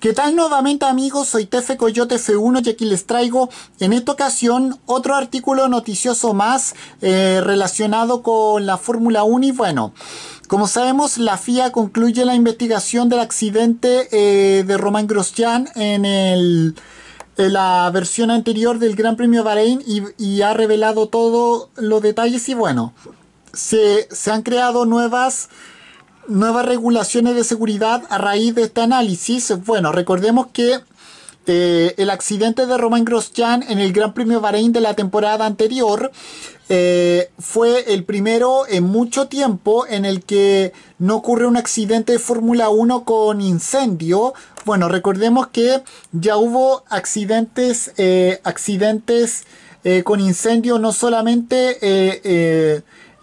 ¿Qué tal nuevamente amigos? Soy Tefe Coyote F1 y aquí les traigo en esta ocasión otro artículo noticioso más eh, relacionado con la Fórmula 1 y bueno, como sabemos la FIA concluye la investigación del accidente eh, de Román Grosjean en el la versión anterior del Gran Premio Bahrein y, ha revelado todos los detalles y bueno, se, se han creado nuevas nuevas regulaciones de seguridad a raíz de este análisis. Bueno, recordemos que eh, el accidente de Romain Grosjean en el Gran Premio Bahrein de la temporada anterior eh, fue el primero en mucho tiempo en el que no ocurre un accidente de Fórmula 1 con incendio. Bueno, recordemos que ya hubo accidentes, eh, accidentes con incendio no solamente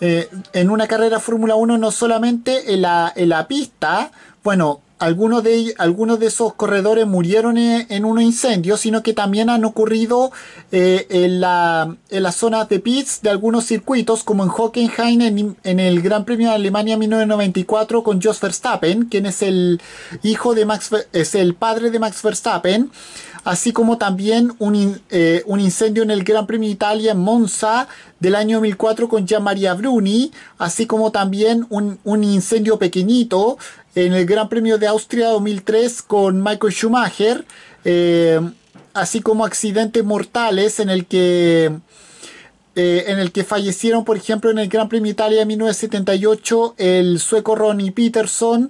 eh, en una carrera Fórmula 1 no solamente en la, la pista, bueno, algunos de, algunos de esos corredores murieron en, un incendio, sino que también han ocurrido eh, en, la, en las zonas de pits de algunos circuitos, como en Hockenheim en, el Gran Premio de Alemania 1994 con Jos Verstappen, quien es el hijo de Max, es el padre de Max Verstappen así como también eh, un, incendio en el Gran Premio de Italia en Monza del año 2004 con Gian Maria Bruni, así como también un, incendio pequeñito en el Gran Premio de Austria 2003 con Michael Schumacher, eh, así como accidentes mortales en el que... Eh, en el que fallecieron, por ejemplo, en el Gran Premio de Italia de 1978 el sueco Ronnie Peterson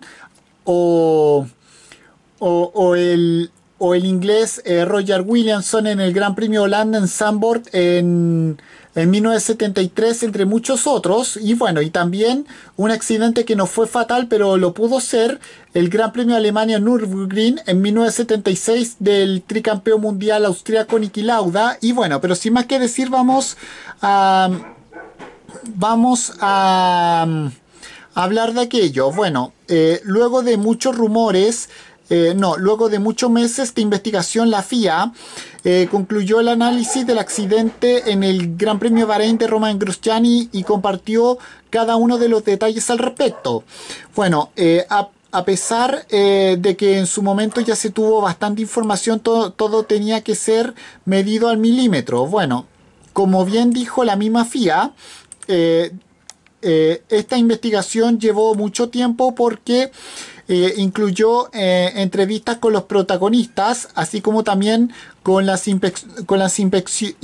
o el, o el inglés eh, Roger Williamson en el Gran Premio Holanda en Zandvoort en, 1973, entre muchos otros. Y bueno, y también un accidente que no fue fatal, pero lo pudo ser el Gran Premio Alemania Nürburgring en 1976 del tricampeón mundial austríaco Niki Lauda. Y bueno, pero sin más que decir, vamos a. Vamos a. Mm, hablar de aquello. Bueno, eh, luego de muchos rumores, eh, no, luego de muchos meses de investigación, la FIA eh, concluyó el análisis del accidente en el Gran Premio Bahrein de Roman Grosjeani y compartió cada uno de los detalles al respecto. Bueno, eh, a, pesar de que en su momento ya se tuvo bastante información, todo, todo tenía que ser medido al milímetro. Bueno, como bien dijo la misma FIA, esta investigación llevó mucho tiempo porque eh, incluyó eh, entrevistas con los protagonistas, así como también con las, con las inspecciones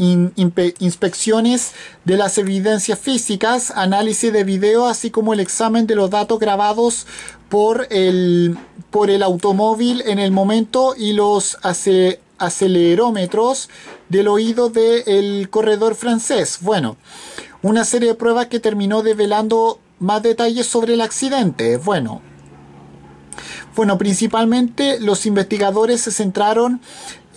de las evidencias físicas, análisis de video, así como el examen de los datos grabados por el, por el automóvil en el momento y los acelerómetros del oído del corredor francés. Bueno, una serie de pruebas que terminó develando más detalles sobre el accidente. Bueno, bueno, principalmente los investigadores se centraron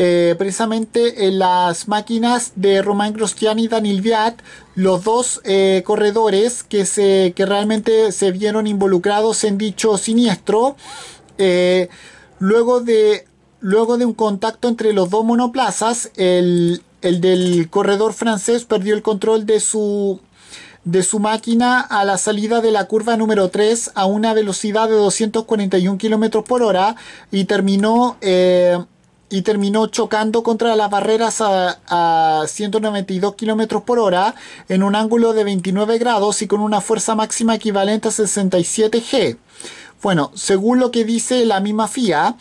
eh, precisamente en las máquinas de Romain Grosjean y Daniel Viat, los dos eh, corredores que, se, que realmente se vieron involucrados en dicho siniestro, eh, luego, de, luego de un contacto entre los dos monoplazas, el, el del corredor francés perdió el control de su de su máquina a la salida de la curva número 3 a una velocidad de 241 km por hora y terminó, eh, y terminó chocando contra las barreras a, 192 km por hora en un ángulo de 29 grados y con una fuerza máxima equivalente a 67 G. Bueno, según lo que dice la misma FIA,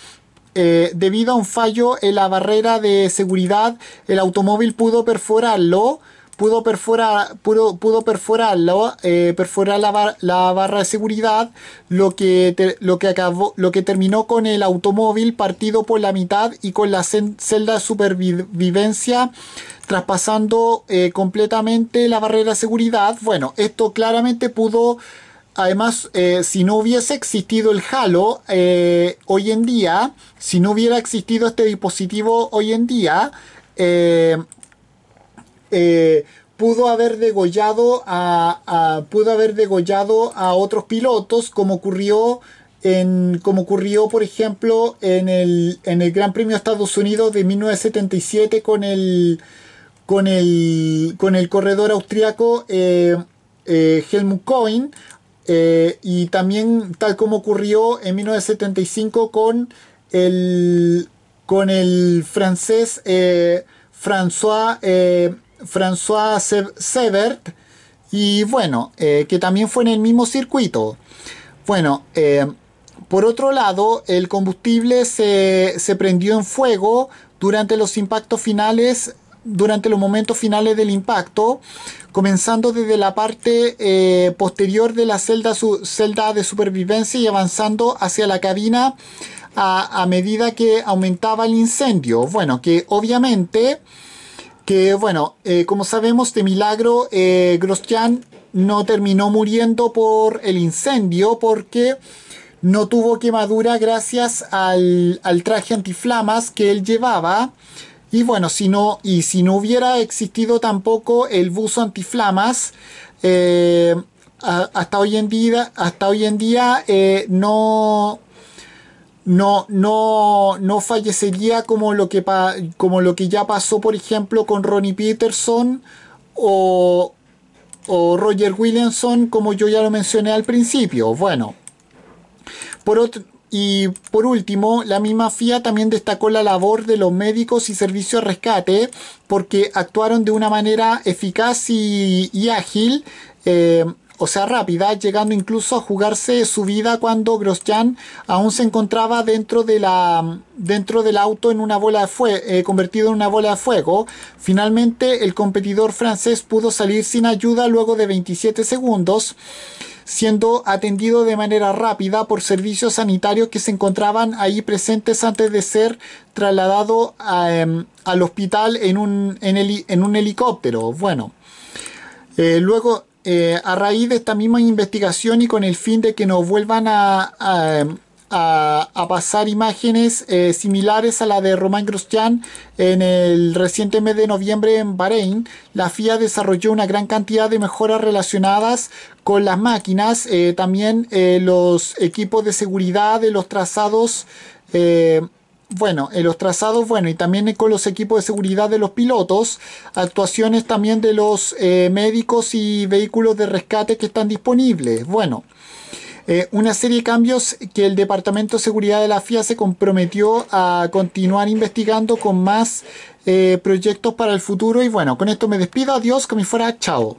eh, debido a un fallo en la barrera de seguridad, el automóvil pudo perforarlo pudo perforar, pudo, perforarlo, eh, perforar la, la, barra de seguridad, lo que, lo, que acabó, lo que terminó con el automóvil partido por la mitad y con la celda de supervivencia traspasando eh, completamente la barrera de seguridad. Bueno, esto claramente pudo... Además, eh, si no hubiese existido el Halo hoy en día, si no hubiera existido este dispositivo hoy en día, eh, pudo haber degollado a, pudo haber degollado a otros pilotos como ocurrió en, como ocurrió por ejemplo en el, Gran Premio de Estados Unidos de 1977 con el con el con el corredor austriaco eh, eh, Helmut Cohen y también tal como ocurrió en 1975 con el con el francés François François Sebert... y bueno, eh, que también fue en el mismo circuito. Bueno, eh, por otro lado, el combustible se, se, prendió en fuego durante los impactos finales, durante los momentos finales del impacto, comenzando desde la parte eh, posterior de la celda, su, celda, de supervivencia y avanzando hacia la cabina a medida que aumentaba el incendio. Bueno, que obviamente que bueno, eh, como sabemos de milagro, eh, no terminó muriendo por el incendio porque no tuvo quemadura gracias al, al, traje antiflamas que él llevaba. Y bueno, si no, y si no hubiera existido tampoco el buzo antiflamas, eh, hasta hoy en día, hasta hoy en día eh, no, no, no, no fallecería como lo, que como lo que ya pasó, por ejemplo, con Ronnie Peterson o, o Roger Williamson, como yo ya lo mencioné al principio. Bueno, por otro, y por último, la misma FIA también destacó la labor de los médicos y servicios de rescate porque actuaron de una manera eficaz y, y ágil. Eh, o sea rápida, llegando incluso a jugarse su vida cuando Grosjean aún se encontraba dentro, de la, dentro del auto en una bola de fuego, eh, convertido en una bola de fuego. Finalmente el competidor francés pudo salir sin ayuda luego de 27 segundos siendo atendido de manera rápida por servicios sanitarios que se encontraban ahí presentes antes de ser trasladado em, al hospital en un, en, un helicóptero. Bueno, eh, luego eh, a raíz de esta misma investigación y con el fin de que nos vuelvan a, pasar imágenes eh, similares a la de Romain Grosjean en el reciente mes de noviembre en Bahrein, la FIA desarrolló una gran cantidad de mejoras relacionadas con las máquinas, eh, también los equipos de seguridad de los trazados bueno, en eh, los trazados, bueno, y también con los equipos de seguridad de los pilotos, actuaciones también de los eh, médicos y vehículos de rescate que están disponibles. Bueno, eh, una serie de cambios que el Departamento de Seguridad de la FIA se comprometió a continuar investigando con más proyectos para el futuro. Y bueno, con esto me despido, adiós, que me fuera, chao.